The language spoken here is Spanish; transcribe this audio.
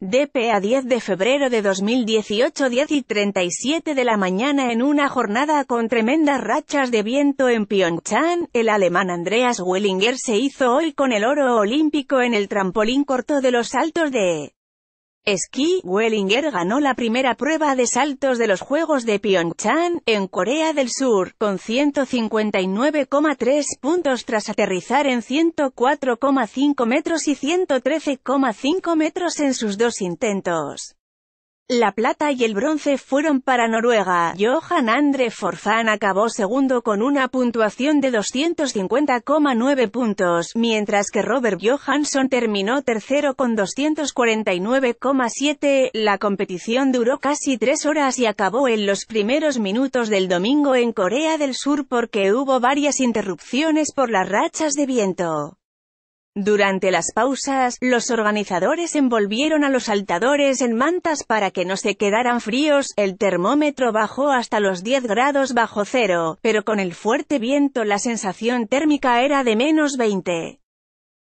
DP a 10 de febrero de 2018 10 y 37 de la mañana en una jornada con tremendas rachas de viento en Pyeongchang, el alemán Andreas Wellinger se hizo hoy con el oro olímpico en el trampolín corto de los saltos de Ski, Wellinger ganó la primera prueba de saltos de los Juegos de Pyeongchang, en Corea del Sur, con 159,3 puntos tras aterrizar en 104,5 metros y 113,5 metros en sus dos intentos. La plata y el bronce fueron para Noruega. Johan Andre Forfán acabó segundo con una puntuación de 250,9 puntos, mientras que Robert Johansson terminó tercero con 249,7. La competición duró casi tres horas y acabó en los primeros minutos del domingo en Corea del Sur porque hubo varias interrupciones por las rachas de viento. Durante las pausas, los organizadores envolvieron a los saltadores en mantas para que no se quedaran fríos, el termómetro bajó hasta los 10 grados bajo cero, pero con el fuerte viento la sensación térmica era de menos 20.